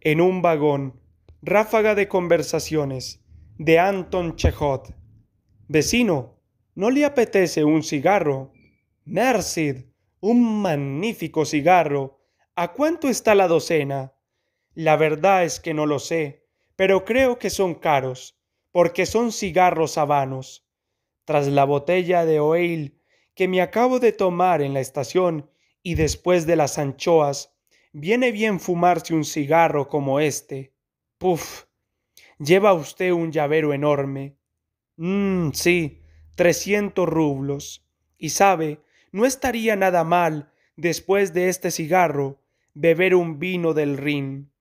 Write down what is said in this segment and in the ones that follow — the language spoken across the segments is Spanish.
en un vagón, ráfaga de conversaciones, de Anton Chejot. Vecino, ¿no le apetece un cigarro? Merced, un magnífico cigarro. ¿A cuánto está la docena? La verdad es que no lo sé, pero creo que son caros, porque son cigarros habanos. Tras la botella de oil que me acabo de tomar en la estación y después de las anchoas, Viene bien fumarse un cigarro como este. Puf. Lleva usted un llavero enorme. Mmm, sí, trescientos rublos. Y sabe, no estaría nada mal, después de este cigarro, beber un vino del Rin.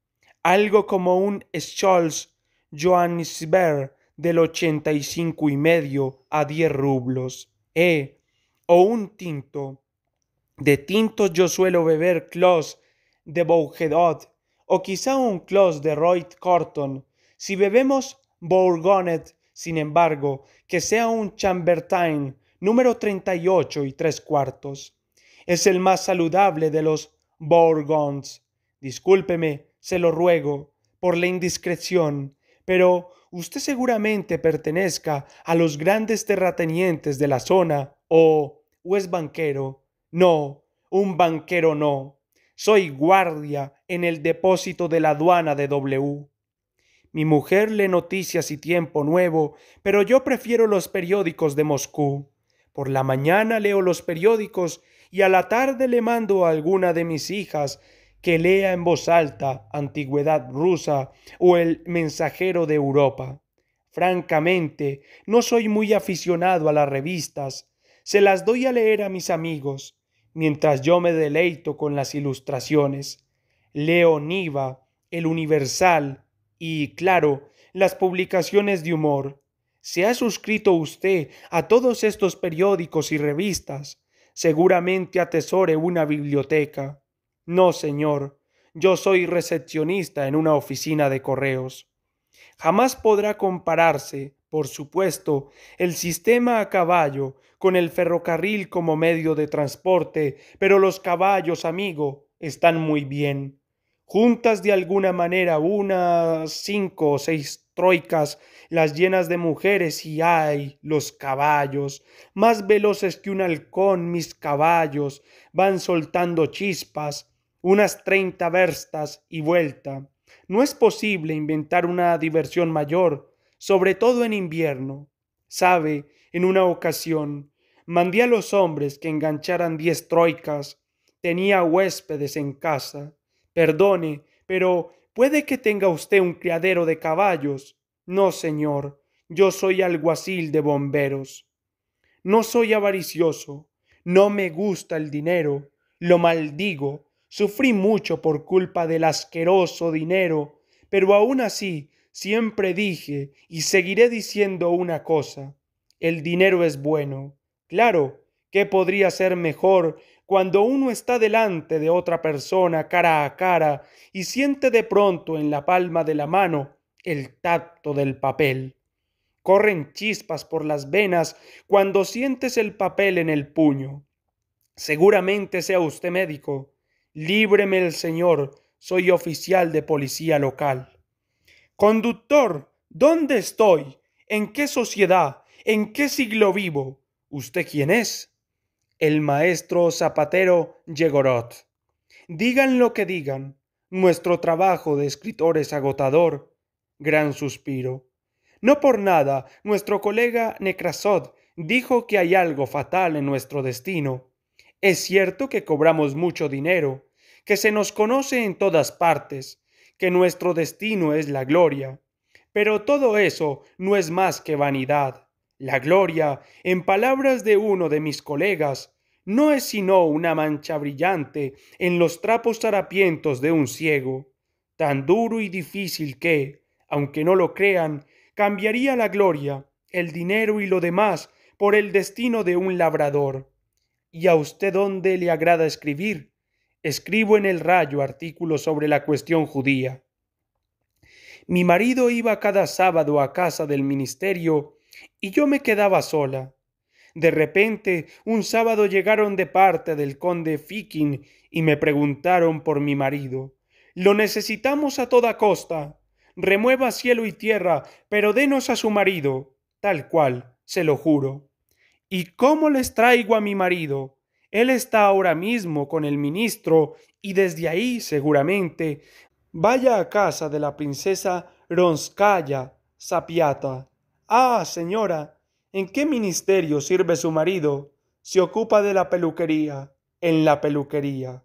Algo como un Scholz Johannisberg del ochenta y cinco y medio a diez rublos. Eh, o un tinto. De tintos yo suelo beber de Bouguedot o quizá un Clos de royd Corton. Si bebemos Bourgonet, sin embargo, que sea un Chambertin número 38 y tres cuartos. Es el más saludable de los Bourgons. Discúlpeme, se lo ruego, por la indiscreción, pero usted seguramente pertenezca a los grandes terratenientes de la zona, o es banquero. No, un banquero no. Soy guardia en el depósito de la aduana de W. Mi mujer lee noticias y tiempo nuevo, pero yo prefiero los periódicos de Moscú. Por la mañana leo los periódicos y a la tarde le mando a alguna de mis hijas que lea en voz alta Antigüedad rusa o El mensajero de Europa. Francamente, no soy muy aficionado a las revistas. Se las doy a leer a mis amigos mientras yo me deleito con las ilustraciones. Leo Niva, El Universal y, claro, las publicaciones de humor. Se ha suscrito usted a todos estos periódicos y revistas. Seguramente atesore una biblioteca. No, señor, yo soy recepcionista en una oficina de correos. Jamás podrá compararse por supuesto, el sistema a caballo, con el ferrocarril como medio de transporte, pero los caballos, amigo, están muy bien. Juntas de alguna manera unas cinco o seis troicas, las llenas de mujeres y ay, los caballos, más veloces que un halcón, mis caballos, van soltando chispas, unas treinta verstas y vuelta. No es posible inventar una diversión mayor, sobre todo en invierno. Sabe, en una ocasión, mandé a los hombres que engancharan diez troicas. Tenía huéspedes en casa. Perdone, pero puede que tenga usted un criadero de caballos. No, señor, yo soy alguacil de bomberos. No soy avaricioso, no me gusta el dinero, lo maldigo, sufrí mucho por culpa del asqueroso dinero, pero aún así Siempre dije y seguiré diciendo una cosa. El dinero es bueno. Claro, ¿qué podría ser mejor cuando uno está delante de otra persona cara a cara y siente de pronto en la palma de la mano el tacto del papel? Corren chispas por las venas cuando sientes el papel en el puño. Seguramente sea usted médico. Líbreme el Señor, soy oficial de policía local. Conductor, ¿dónde estoy? ¿En qué sociedad? ¿En qué siglo vivo? ¿Usted quién es? El maestro zapatero Yegorot. Digan lo que digan, nuestro trabajo de escritor es agotador. Gran suspiro. No por nada, nuestro colega Necrasot dijo que hay algo fatal en nuestro destino. Es cierto que cobramos mucho dinero, que se nos conoce en todas partes, que nuestro destino es la gloria. Pero todo eso no es más que vanidad. La gloria, en palabras de uno de mis colegas, no es sino una mancha brillante en los trapos harapientos de un ciego, tan duro y difícil que, aunque no lo crean, cambiaría la gloria, el dinero y lo demás por el destino de un labrador. ¿Y a usted dónde le agrada escribir? Escribo en el rayo artículos sobre la cuestión judía. Mi marido iba cada sábado a casa del ministerio y yo me quedaba sola. De repente, un sábado llegaron de parte del conde Fikin y me preguntaron por mi marido. Lo necesitamos a toda costa. Remueva cielo y tierra, pero denos a su marido, tal cual, se lo juro. ¿Y cómo les traigo a mi marido? Él está ahora mismo con el ministro y desde ahí seguramente vaya a casa de la princesa Ronskaya Sapiata. Ah, señora, ¿en qué ministerio sirve su marido? Se ocupa de la peluquería, en la peluquería.